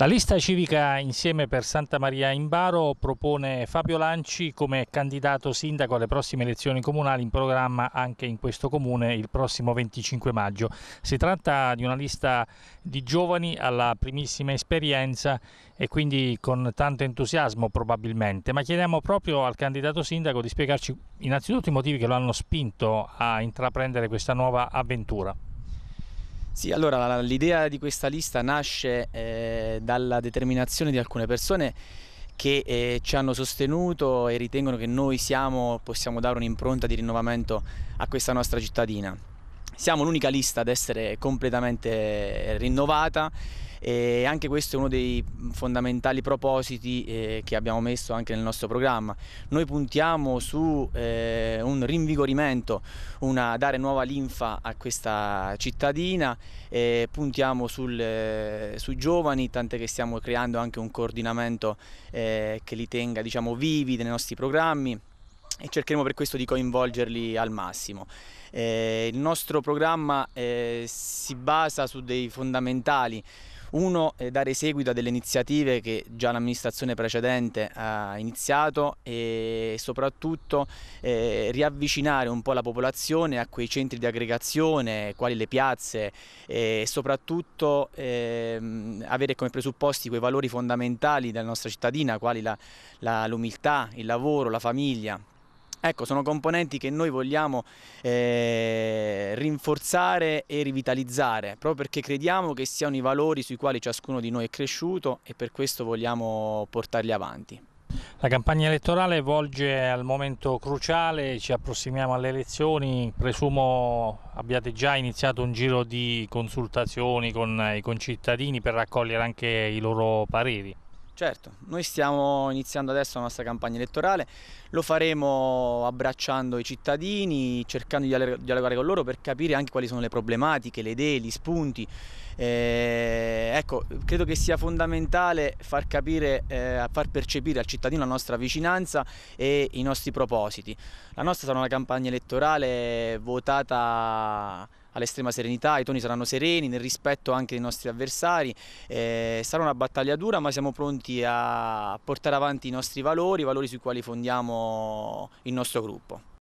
La lista civica Insieme per Santa Maria in Baro propone Fabio Lanci come candidato sindaco alle prossime elezioni comunali in programma anche in questo comune il prossimo 25 maggio. Si tratta di una lista di giovani alla primissima esperienza e quindi con tanto entusiasmo probabilmente, ma chiediamo proprio al candidato sindaco di spiegarci innanzitutto i motivi che lo hanno spinto a intraprendere questa nuova avventura. Sì, allora l'idea di questa lista nasce eh, dalla determinazione di alcune persone che eh, ci hanno sostenuto e ritengono che noi siamo, possiamo dare un'impronta di rinnovamento a questa nostra cittadina. Siamo l'unica lista ad essere completamente eh, rinnovata e anche questo è uno dei fondamentali propositi eh, che abbiamo messo anche nel nostro programma. Noi puntiamo su eh, un rinvigorimento, una dare nuova linfa a questa cittadina, eh, puntiamo sul, eh, sui giovani, tant'è che stiamo creando anche un coordinamento eh, che li tenga diciamo, vivi nei nostri programmi e cercheremo per questo di coinvolgerli al massimo. Eh, il nostro programma eh, si basa su dei fondamentali uno è dare seguito a delle iniziative che già l'amministrazione precedente ha iniziato e soprattutto eh, riavvicinare un po' la popolazione a quei centri di aggregazione, quali le piazze e soprattutto eh, avere come presupposti quei valori fondamentali della nostra cittadina, quali l'umiltà, il lavoro, la famiglia Ecco, sono componenti che noi vogliamo eh, rinforzare e rivitalizzare, proprio perché crediamo che siano i valori sui quali ciascuno di noi è cresciuto e per questo vogliamo portarli avanti. La campagna elettorale volge al momento cruciale, ci approssimiamo alle elezioni, presumo abbiate già iniziato un giro di consultazioni con i concittadini per raccogliere anche i loro pareri. Certo, noi stiamo iniziando adesso la nostra campagna elettorale, lo faremo abbracciando i cittadini, cercando di dialogare con loro per capire anche quali sono le problematiche, le idee, gli spunti. Eh, ecco, credo che sia fondamentale far capire, eh, far percepire al cittadino la nostra vicinanza e i nostri propositi. La nostra sarà una campagna elettorale votata all'estrema serenità, i toni saranno sereni nel rispetto anche dei nostri avversari, eh, sarà una battaglia dura ma siamo pronti a portare avanti i nostri valori, i valori sui quali fondiamo il nostro gruppo.